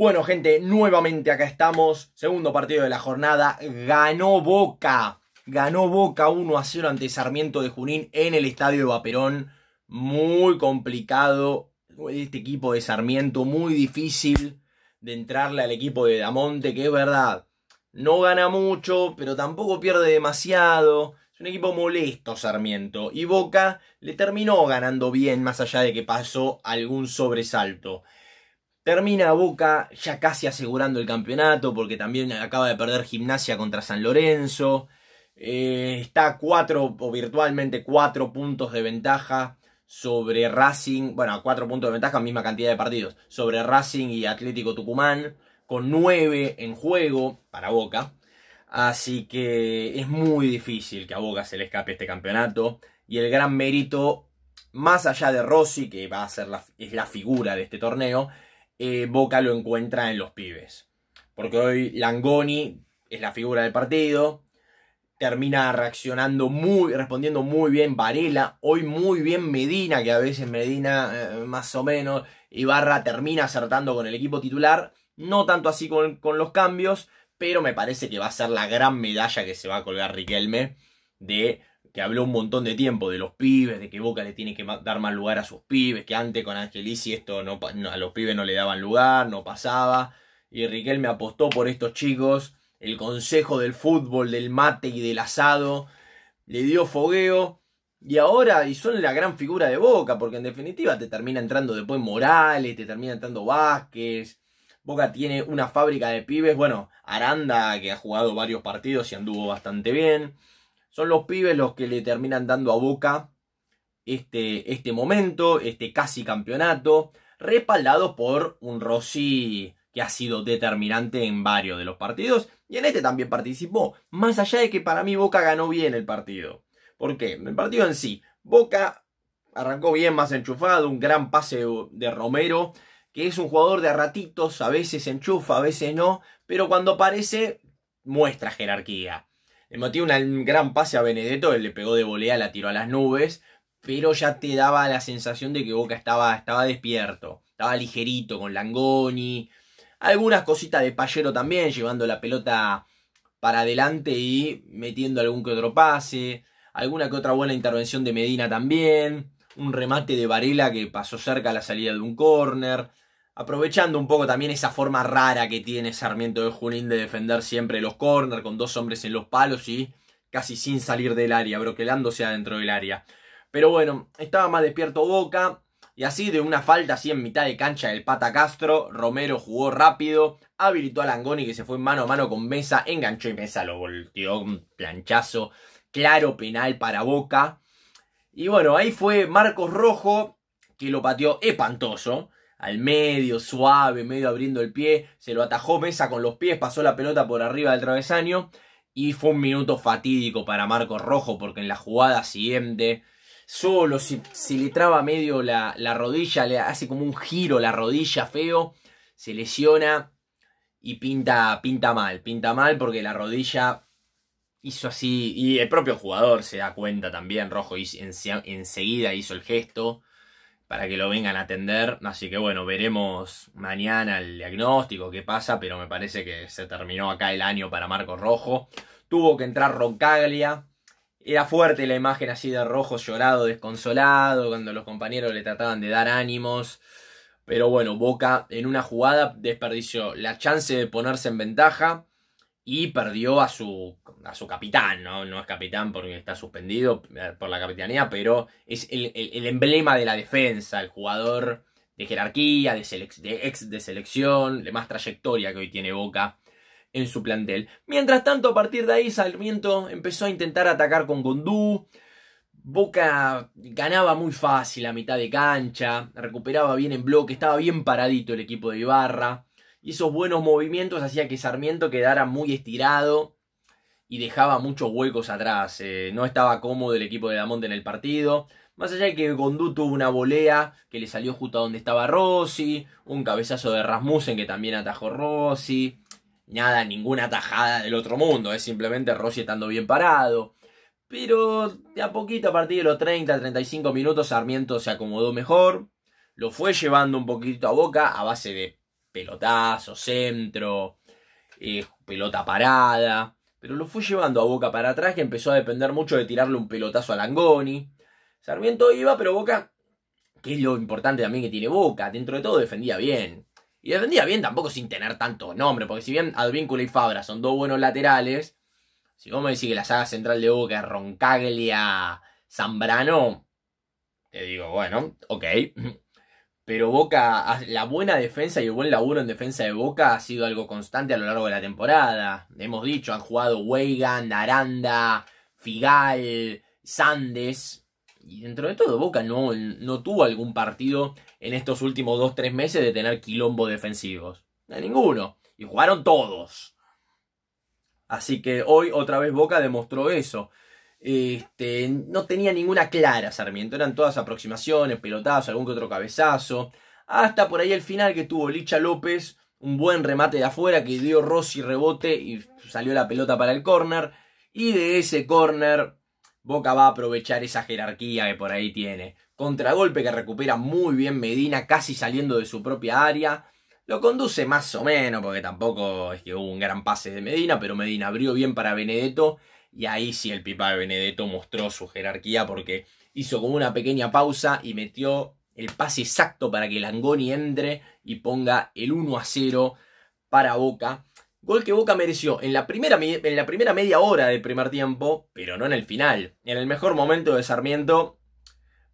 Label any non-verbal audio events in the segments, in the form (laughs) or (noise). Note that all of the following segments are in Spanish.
Bueno, gente, nuevamente acá estamos. Segundo partido de la jornada. Ganó Boca. Ganó Boca 1 a 0 ante Sarmiento de Junín en el estadio de Vaperón. Muy complicado este equipo de Sarmiento, muy difícil de entrarle al equipo de Damonte, que es verdad, no gana mucho, pero tampoco pierde demasiado. Es un equipo molesto, Sarmiento. Y Boca le terminó ganando bien, más allá de que pasó algún sobresalto. Termina Boca ya casi asegurando el campeonato porque también acaba de perder gimnasia contra San Lorenzo. Eh, está cuatro o virtualmente cuatro puntos de ventaja sobre Racing. Bueno, a cuatro puntos de ventaja, misma cantidad de partidos. Sobre Racing y Atlético Tucumán. Con nueve en juego para Boca. Así que es muy difícil que a Boca se le escape este campeonato. Y el gran mérito, más allá de Rossi, que va a ser es la figura de este torneo, eh, Boca lo encuentra en los pibes. Porque hoy Langoni es la figura del partido. Termina reaccionando muy, respondiendo muy bien Varela. Hoy muy bien Medina, que a veces Medina eh, más o menos. Ibarra termina acertando con el equipo titular. No tanto así con, con los cambios, pero me parece que va a ser la gran medalla que se va a colgar Riquelme de que habló un montón de tiempo de los pibes, de que Boca le tiene que dar más lugar a sus pibes, que antes con Angelici esto no, a los pibes no le daban lugar, no pasaba. Y Riquelme apostó por estos chicos, el consejo del fútbol, del mate y del asado, le dio fogueo. Y ahora, y son la gran figura de Boca, porque en definitiva te termina entrando después Morales, te termina entrando Vázquez. Boca tiene una fábrica de pibes, bueno, Aranda que ha jugado varios partidos y anduvo bastante bien. Son los pibes los que le terminan dando a boca este, este momento, este casi campeonato, respaldado por un Rossi que ha sido determinante en varios de los partidos y en este también participó, más allá de que para mí Boca ganó bien el partido. ¿Por qué? El partido en sí, Boca arrancó bien, más enchufado, un gran pase de Romero, que es un jugador de ratitos, a veces enchufa, a veces no, pero cuando aparece muestra jerarquía metió un gran pase a Benedetto, él le pegó de volea, la tiró a las nubes, pero ya te daba la sensación de que Boca estaba, estaba despierto, estaba ligerito con Langoni, algunas cositas de Payero también, llevando la pelota para adelante y metiendo algún que otro pase, alguna que otra buena intervención de Medina también, un remate de Varela que pasó cerca a la salida de un córner. Aprovechando un poco también esa forma rara que tiene Sarmiento de Junín de defender siempre los corners con dos hombres en los palos y casi sin salir del área, broquelándose adentro del área. Pero bueno, estaba más despierto Boca. Y así de una falta así en mitad de cancha del Pata Castro, Romero jugó rápido, habilitó a Langoni que se fue mano a mano con Mesa, enganchó y Mesa lo volteó un planchazo, claro penal para Boca. Y bueno, ahí fue Marcos Rojo que lo pateó espantoso al medio, suave, medio abriendo el pie, se lo atajó Mesa con los pies, pasó la pelota por arriba del travesaño y fue un minuto fatídico para Marco Rojo porque en la jugada siguiente solo si, si le traba medio la, la rodilla, le hace como un giro la rodilla feo, se lesiona y pinta, pinta mal, pinta mal porque la rodilla hizo así y el propio jugador se da cuenta también, Rojo enseguida hizo el gesto para que lo vengan a atender. Así que bueno, veremos mañana el diagnóstico, qué pasa, pero me parece que se terminó acá el año para Marco Rojo. Tuvo que entrar Roncaglia. Era fuerte la imagen así de Rojo llorado, desconsolado, cuando los compañeros le trataban de dar ánimos. Pero bueno, Boca en una jugada desperdició la chance de ponerse en ventaja y perdió a su, a su capitán, ¿no? No es capitán porque está suspendido eh, por la capitanía, pero es el, emblema de la defensa, el jugador de jerarquía, de, de, ex de selección, de más trayectoria que hoy tiene Boca en su plantel. Mientras tanto, a partir de ahí, Sarmiento empezó a intentar atacar con Gondú. Boca ganaba muy fácil a mitad de cancha, recuperaba bien en bloque, estaba bien paradito el equipo de Ibarra y esos buenos movimientos hacía que Sarmiento quedara muy estirado y dejaba muchos huecos atrás. Eh, no estaba cómodo el equipo de Damonte en el partido. Más allá de que Gondú tuvo una volea que le salió justo a donde estaba Rossi, un cabezazo de Rasmussen que también atajó Rossi. Nada, ninguna tajada del otro mundo, es simplemente Rossi estando bien parado. Pero de a poquito, a partir de los 30, 35 minutos, Sarmiento se acomodó mejor. Lo fue llevando un poquito a boca a base de pelotazo, centro, eh, pelota parada. Pero lo fue llevando a Boca para atrás que empezó a depender mucho de tirarle un pelotazo a Langoni. Sarmiento iba, pero Boca, que es lo importante también que tiene Boca, dentro de todo defendía bien. Y defendía bien tampoco sin tener tanto nombre, porque si bien Advínculo y Fabra son dos buenos laterales, si vos me decís que la saga central de Boca Roncaglia, Zambrano, te digo, bueno, ok pero Boca, la buena defensa y el buen laburo en defensa de Boca ha sido algo constante a lo largo de la temporada. Hemos dicho, han jugado Weigan, Aranda, Figal, Sandes. Y dentro de todo, Boca no, no tuvo algún partido en estos últimos 2-3 meses de tener quilombo defensivos. ninguno. Y jugaron todos. Así que hoy otra vez Boca demostró eso. Este, no tenía ninguna clara Sarmiento, eran todas aproximaciones, pelotazos, algún que otro cabezazo. Hasta por ahí el final que tuvo Licha López, un buen remate de afuera que dio Rossi rebote y salió la pelota para el córner. Y de ese córner, Boca va a aprovechar esa jerarquía que por ahí tiene. Contragolpe que recupera muy bien Medina, casi saliendo de su propia área. Lo conduce más o menos, porque tampoco es que hubo un gran pase de Medina, pero Medina abrió bien para Benedetto y ahí sí el Pipa de Benedetto mostró su jerarquía porque hizo como una pequeña pausa y metió el pase exacto para que Langoni entre y ponga el 1 a 0 para Boca. Gol que Boca mereció en la, primera, en la primera media hora del primer tiempo, pero no en el final. En el mejor momento de Sarmiento,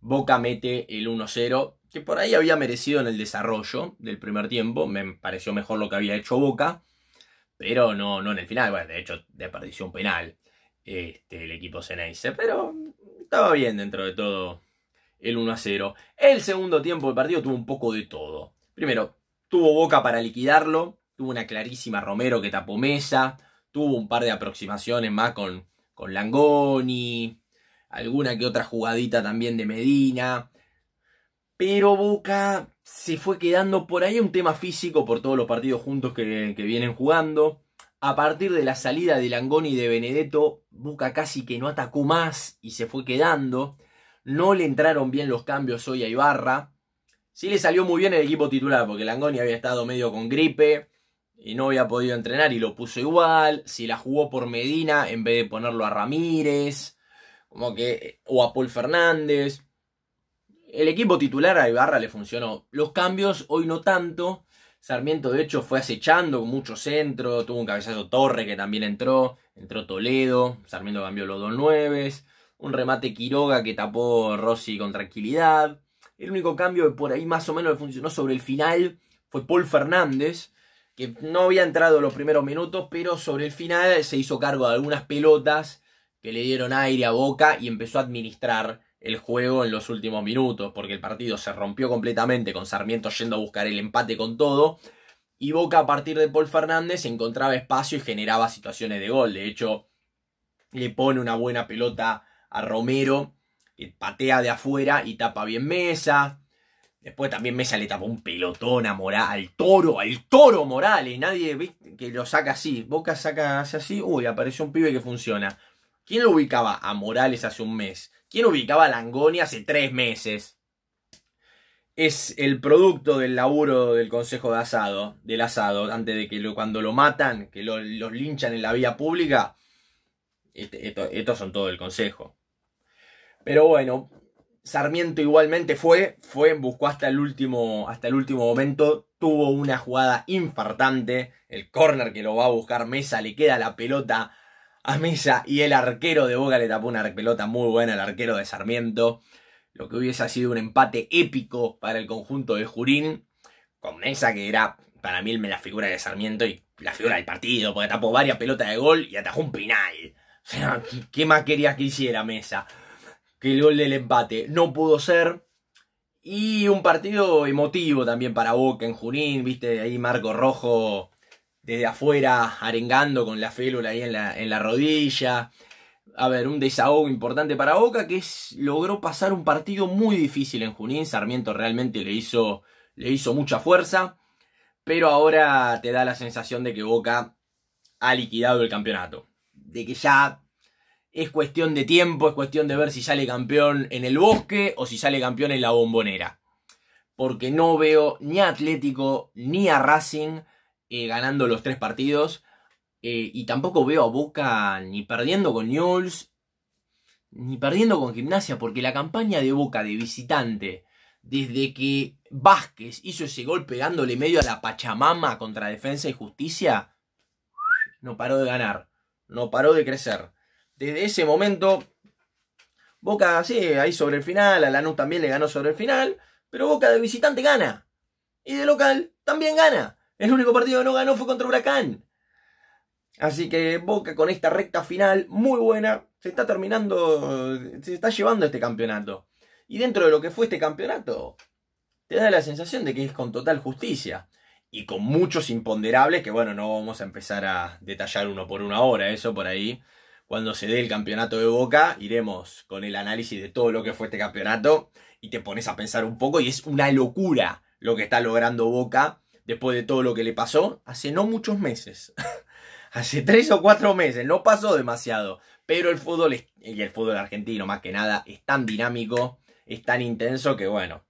Boca mete el 1-0, que por ahí había merecido en el desarrollo del primer tiempo. Me pareció mejor lo que había hecho Boca, pero no, no en el final. Bueno, de hecho, de perdición penal. Este, el equipo Ceneice. Pero estaba bien dentro de todo el 1 a 0. El segundo tiempo del partido tuvo un poco de todo. Primero, tuvo Boca para liquidarlo. Tuvo una clarísima Romero que tapó mesa. Tuvo un par de aproximaciones más con, con Langoni. Alguna que otra jugadita también de Medina. Pero Boca se fue quedando por ahí un tema físico por todos los partidos juntos que vienen jugando a partir de la salida de Langoni de Benedetto, busca casi que no atacó más y se fue quedando. No le entraron bien los cambios hoy a Ibarra. Sí le salió muy bien el equipo titular, porque Langoni había estado medio con gripe y no había podido entrenar y lo puso igual. Si la jugó por Medina en vez de ponerlo a Ramírez, como que, o a Paul Fernández. El equipo titular a Ibarra le funcionó. Los cambios hoy no tanto. Sarmiento, de hecho, fue acechando con mucho centro, tuvo un cabezazo Torre que también entró, entró Toledo, Sarmiento cambió los dos nueves, un remate Quiroga que tapó Rossi con tranquilidad. El único cambio que por ahí más o menos le funcionó sobre el final fue Paul Fernández, que no había entrado los primeros minutos, pero sobre el final se hizo cargo de algunas pelotas que le dieron aire a Boca y empezó a administrar el juego en los últimos minutos, porque el partido se rompió completamente con Sarmiento yendo a buscar el empate con todo. Y Boca a partir de Paul Fernández encontraba espacio y generaba situaciones de gol. De hecho, le pone una buena pelota a Romero, que patea de afuera y tapa bien Mesa. Después también Mesa le tapa un pelotón a Morales, al toro, al toro Morales. Nadie que lo saca así. Boca saca así. Uy, apareció un pibe que funciona. ¿Quién lo ubicaba a Morales hace un mes? ¿Quién ubicaba a Langoni hace tres meses? Es el producto del laburo del Consejo de Asado, del asado, antes de que lo, cuando lo matan, que lo, los linchan en la vía pública. Este, estos son todo el Consejo. Pero bueno, Sarmiento igualmente fue, fue, buscó hasta el último, hasta el último momento, tuvo una jugada infartante, el corner que lo va a buscar Mesa, le queda la pelota a Mesa y el arquero de Boca le tapó una pelota muy buena al arquero de Sarmiento. Lo que hubiese sido un empate épico para el conjunto de Jurín, con Mesa que era para mí la figura de Sarmiento y la figura del partido, porque tapó varias pelotas de gol y atajó un penal. O sea, ¿qué más querías que hiciera Mesa? Que el gol del empate no pudo ser. Y un partido emotivo también para Boca en Jurín. viste, ahí Marco Rojo desde afuera arengando con la félula ahí en la, en la rodilla. A ver, un desahogo importante para Boca que logró pasar un partido muy difícil en Junín. Sarmiento realmente le hizo, le hizo mucha fuerza, pero ahora te da la sensación de que Boca ha liquidado el campeonato. De que ya es cuestión de tiempo, es cuestión de ver si sale campeón en el bosque o si sale campeón en la bombonera. Porque no veo ni a Atlético ni a Racing eh, ganando los tres partidos. Eh, y tampoco veo a Boca ni perdiendo con Newells, ni perdiendo con Gimnasia, porque la campaña de Boca de visitante, desde que Vázquez hizo ese gol pegándole medio a la Pachamama contra Defensa y Justicia, no paró de ganar, no paró de crecer. Desde ese momento, Boca, sí, ahí sobre el final, a Lanús también le ganó sobre el final, pero Boca de visitante gana. Y de local también gana. El único partido que no ganó fue contra Huracán. Así que Boca con esta recta final muy buena se está terminando, se está llevando este campeonato. Y dentro de lo que fue este campeonato, te da la sensación de que es con total justicia y con muchos imponderables que bueno, no vamos a empezar a detallar uno por uno ahora, eso por ahí. Cuando se dé el campeonato de Boca, iremos con el análisis de todo lo que fue este campeonato y te pones a pensar un poco y es una locura lo que está logrando Boca después de todo lo que le pasó, hace no muchos meses. (laughs) hace tres o cuatro meses, no pasó demasiado. Pero el fútbol, el fútbol argentino más que nada, es tan dinámico, es tan intenso que bueno,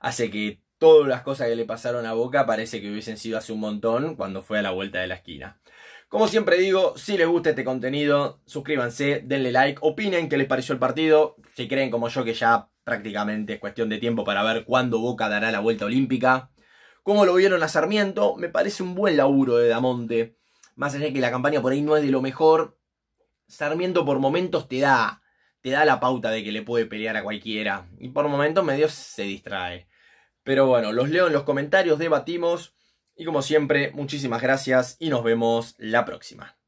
hace que todas las cosas que le pasaron a Boca parece que hubiesen sido hace un montón cuando fue a la vuelta de la esquina. Como siempre digo, si les gusta este contenido, suscríbanse, denle like, opinen qué les pareció el partido, si creen como yo que ya prácticamente es cuestión de tiempo para ver cuándo Boca dará la vuelta olímpica cómo lo vieron a Sarmiento. Me parece un buen laburo de Damonte. Más allá de que la campaña por ahí no es de lo mejor, Sarmiento por momentos te da, te da la pauta de que le puede pelear a cualquiera. Y por momentos medio se distrae. Pero bueno, los leo en los comentarios, debatimos. Y como siempre, muchísimas gracias y nos vemos la próxima.